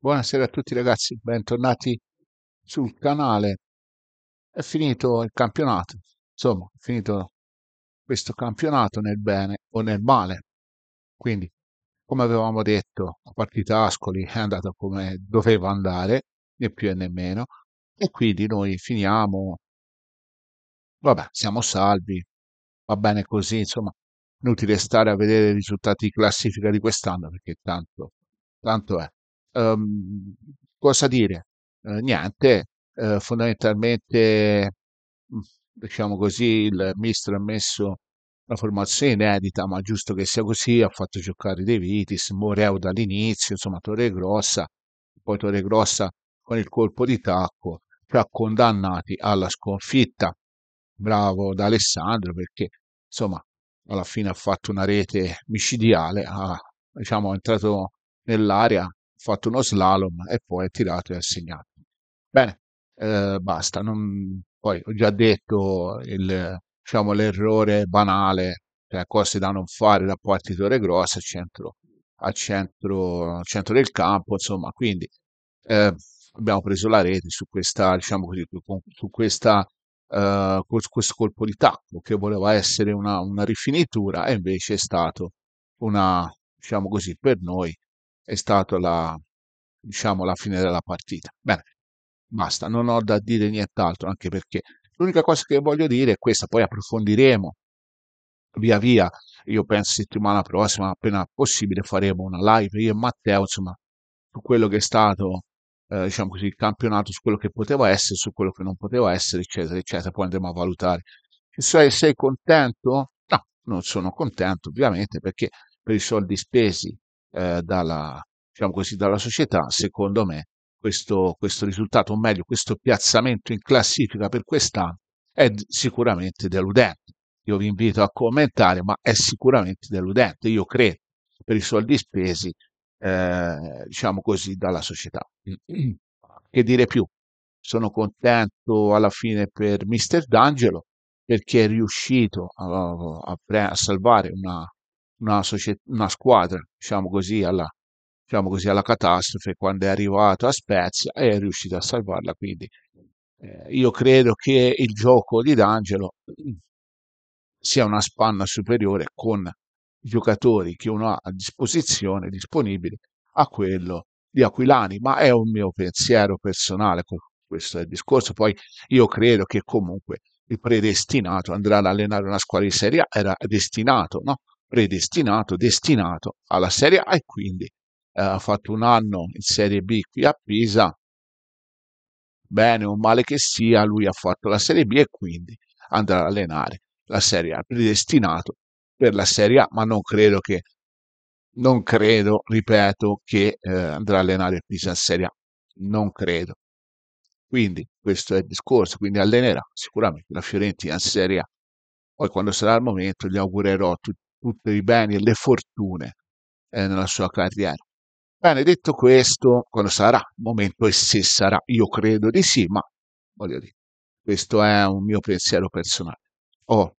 Buonasera a tutti ragazzi, bentornati sul canale. È finito il campionato, insomma, è finito questo campionato nel bene o nel male. Quindi, come avevamo detto, la partita Ascoli è andata come doveva andare, né più né meno, e quindi noi finiamo, vabbè, siamo salvi, va bene così, insomma, inutile stare a vedere i risultati di classifica di quest'anno perché tanto, tanto è Um, cosa dire? Eh, niente, eh, fondamentalmente, mm, diciamo così, il mister ha messo una formazione inedita, ma giusto che sia così, ha fatto giocare De Vitis, Moreau dall'inizio, insomma Torre Grossa, poi Torre Grossa con il colpo di tacco, tra condannati alla sconfitta. Bravo da Alessandro perché insomma alla fine ha fatto una rete micidiale, ha diciamo, è entrato nell'area fatto uno slalom e poi ha tirato e ha segnato. Bene, eh, basta. Non... Poi ho già detto il, diciamo, l'errore banale, cioè cose da non fare da partitore grosso al centro, a centro, centro del campo, insomma, quindi eh, abbiamo preso la rete su questa, diciamo così, su questa, eh, questo colpo di tacco che voleva essere una, una rifinitura e invece è stato una, diciamo così, per noi è stata la, diciamo, la fine della partita. Bene, basta, non ho da dire nient'altro, anche perché l'unica cosa che voglio dire è questa, poi approfondiremo via via. Io penso settimana prossima, appena possibile, faremo una live io e Matteo, insomma, su quello che è stato eh, diciamo così, il campionato, su quello che poteva essere, su quello che non poteva essere, eccetera, eccetera. Poi andremo a valutare. Sei, sei contento? No, non sono contento, ovviamente, perché per i soldi spesi eh, dalla, diciamo così, dalla società, secondo me questo, questo risultato, o meglio questo piazzamento in classifica per quest'anno è sicuramente deludente. Io vi invito a commentare, ma è sicuramente deludente, io credo, per i soldi spesi, eh, diciamo così, dalla società. Che dire più? Sono contento alla fine per Mister D'Angelo perché è riuscito a, a, a salvare una, una, società, una squadra, diciamo così, alla, diciamo così, alla catastrofe quando è arrivato a Spezia e è riuscito a salvarla. Quindi eh, io credo che il gioco di D'Angelo mm, sia una spanna superiore con i giocatori che uno ha a disposizione, disponibili, a quello di Aquilani, ma è un mio pensiero personale, questo è il discorso. Poi io credo che comunque il predestinato andrà ad allenare una squadra di Serie A, era destinato, no? predestinato, destinato alla Serie A e quindi eh, ha fatto un anno in Serie B qui a Pisa, bene o male che sia, lui ha fatto la Serie B e quindi andrà ad allenare la Serie A, predestinato per la Serie A, ma non credo che, non credo, ripeto, che eh, andrà a allenare Pisa in Serie A, non credo. Quindi questo è il discorso, quindi allenerà sicuramente la Fiorentina in Serie A. Poi quando sarà il momento gli augurerò tutti tutti i beni e le fortune eh, nella sua carriera. Bene, detto questo, quando sarà il momento e se sarà, io credo di sì, ma voglio dire, questo è un mio pensiero personale. Oh,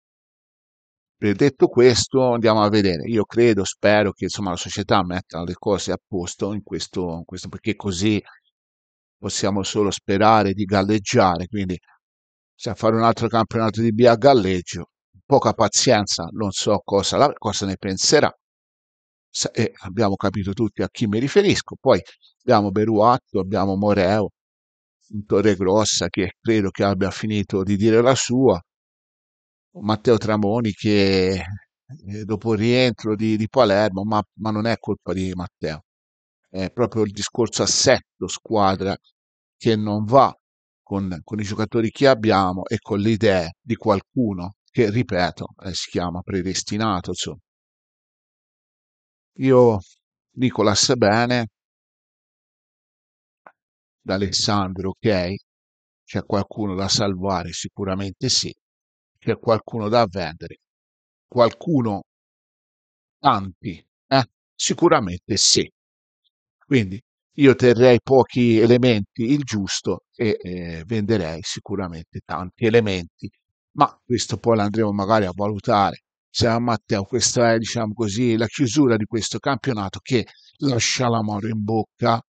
detto questo, andiamo a vedere. Io credo, spero che insomma, la società metta le cose a posto in questo, in questo perché così possiamo solo sperare di galleggiare. Quindi, se a fare un altro campionato di B a galleggio, poca pazienza, non so cosa, la, cosa ne penserà. E abbiamo capito tutti a chi mi riferisco. Poi abbiamo Beruatto, abbiamo Moreo, Torre Grossa che credo che abbia finito di dire la sua, Matteo Tramoni che eh, dopo il rientro di, di Palermo, ma, ma, non è colpa di Matteo, è proprio il discorso assetto squadra che non va con, con i giocatori che abbiamo e con l'idea di qualcuno che ripeto eh, si chiama predestinato. Insomma. Io, Nicolas Bene, da Alessandro, ok, c'è qualcuno da salvare, sicuramente sì, c'è qualcuno da vendere, qualcuno, tanti, eh? sicuramente sì. Quindi io terrei pochi elementi il giusto e eh, venderei sicuramente tanti elementi ma questo poi l'andremo magari a valutare. Sarà Matteo, questa è diciamo così la chiusura di questo campionato che lascia la mano in bocca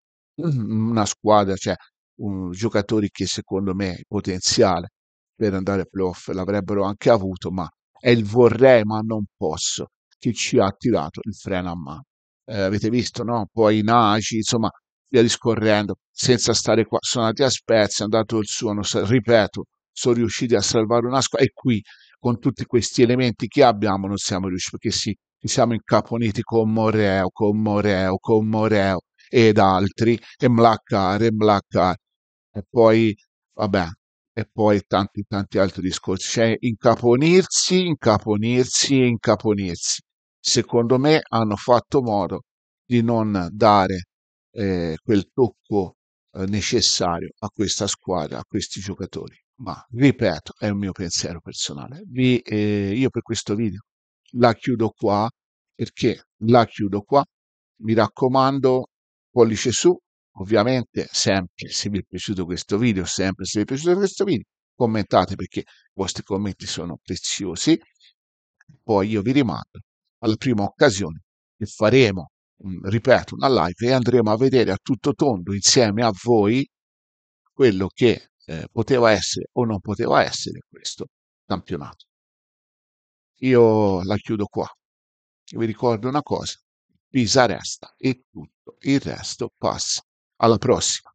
mm, una squadra, cioè un, giocatori che secondo me potenziale per andare a playoff l'avrebbero anche avuto, ma è il vorrei ma non posso che ci ha tirato il freno a mano. Eh, avete visto, no? Poi Nagi, insomma, via discorrendo, senza stare qua, sono andati a Spezia, è andato il suo, so, ripeto, sono riusciti a salvare un asco e qui con tutti questi elementi che abbiamo non siamo riusciti perché sì, ci siamo incaponiti con Moreo, con Moreo, con Moreo ed altri e Mlaccare, e Mlaccare e poi vabbè e poi tanti tanti altri discorsi cioè incaponirsi, incaponirsi e incaponirsi secondo me hanno fatto modo di non dare eh, quel tocco eh, necessario a questa squadra, a questi giocatori ma ripeto, è un mio pensiero personale. Vi, eh, io per questo video la chiudo qua perché la chiudo qua. Mi raccomando, pollice su, ovviamente sempre se vi è piaciuto questo video, sempre se vi è piaciuto questo video, commentate perché i vostri commenti sono preziosi. Poi io vi rimando alla prima occasione e faremo, mm, ripeto, una live e andremo a vedere a tutto tondo insieme a voi quello che eh, poteva essere o non poteva essere questo campionato. Io la chiudo qua. vi ricordo una cosa, Pisa resta e tutto il resto passa. Alla prossima.